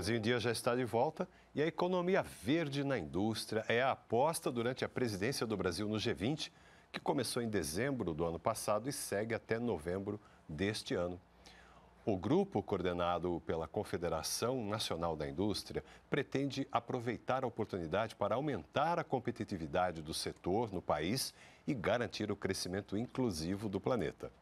Brasil em Dia já está de volta e a economia verde na indústria é a aposta durante a presidência do Brasil no G20, que começou em dezembro do ano passado e segue até novembro deste ano. O grupo, coordenado pela Confederação Nacional da Indústria, pretende aproveitar a oportunidade para aumentar a competitividade do setor no país e garantir o crescimento inclusivo do planeta.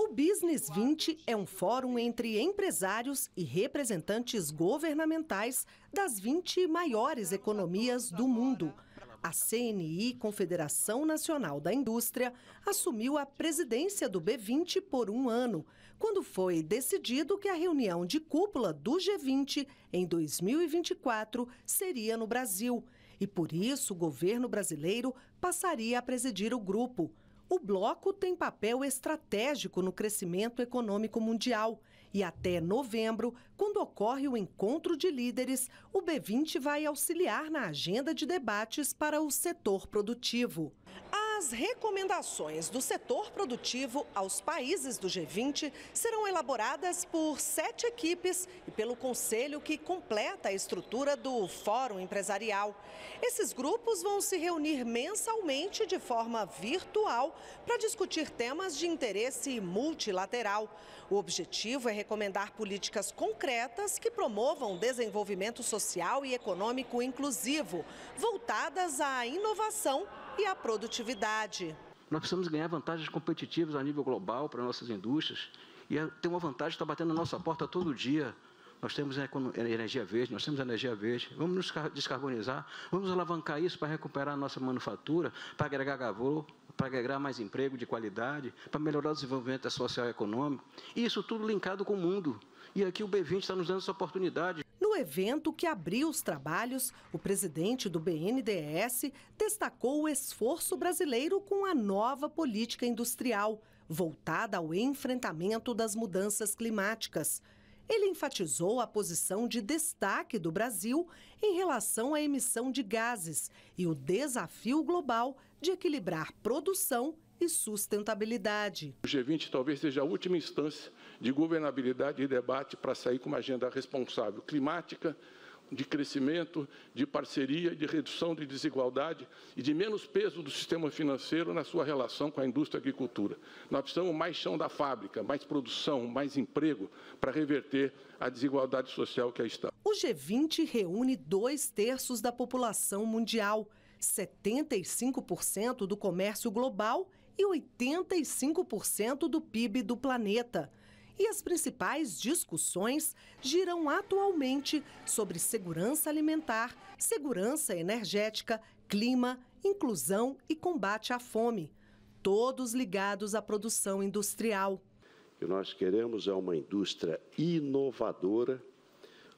O Business 20 é um fórum entre empresários e representantes governamentais das 20 maiores economias do mundo. A CNI, Confederação Nacional da Indústria, assumiu a presidência do B20 por um ano, quando foi decidido que a reunião de cúpula do G20 em 2024 seria no Brasil. E por isso o governo brasileiro passaria a presidir o grupo. O bloco tem papel estratégico no crescimento econômico mundial e até novembro, quando ocorre o encontro de líderes, o B20 vai auxiliar na agenda de debates para o setor produtivo. As recomendações do setor produtivo aos países do G20 serão elaboradas por sete equipes e pelo conselho que completa a estrutura do Fórum Empresarial. Esses grupos vão se reunir mensalmente de forma virtual para discutir temas de interesse multilateral. O objetivo é recomendar políticas concretas que promovam desenvolvimento social e econômico inclusivo, voltadas à inovação e a produtividade. Nós precisamos ganhar vantagens competitivas a nível global para nossas indústrias e ter uma vantagem que está batendo na nossa porta todo dia. Nós temos energia verde, nós temos energia verde. Vamos nos descarbonizar, vamos alavancar isso para recuperar a nossa manufatura, para agregar valor, para agregar mais emprego de qualidade, para melhorar o desenvolvimento social e econômico. E isso tudo linkado com o mundo. E aqui o B20 está nos dando essa oportunidade evento que abriu os trabalhos, o presidente do BNDES destacou o esforço brasileiro com a nova política industrial, voltada ao enfrentamento das mudanças climáticas. Ele enfatizou a posição de destaque do Brasil em relação à emissão de gases e o desafio global de equilibrar produção e sustentabilidade. O G20 talvez seja a última instância de governabilidade e debate para sair com uma agenda responsável climática, de crescimento, de parceria, de redução de desigualdade e de menos peso do sistema financeiro na sua relação com a indústria e agricultura. Nós precisamos mais chão da fábrica, mais produção, mais emprego para reverter a desigualdade social que aí está. O G20 reúne dois terços da população mundial, 75% do comércio global e 85% do PIB do planeta. E as principais discussões giram atualmente sobre segurança alimentar, segurança energética, clima, inclusão e combate à fome, todos ligados à produção industrial. O que nós queremos é uma indústria inovadora,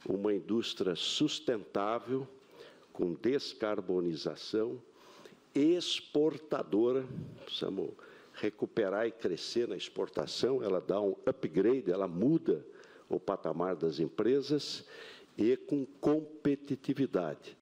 uma indústria sustentável, com descarbonização exportadora, precisamos recuperar e crescer na exportação, ela dá um upgrade, ela muda o patamar das empresas e com competitividade.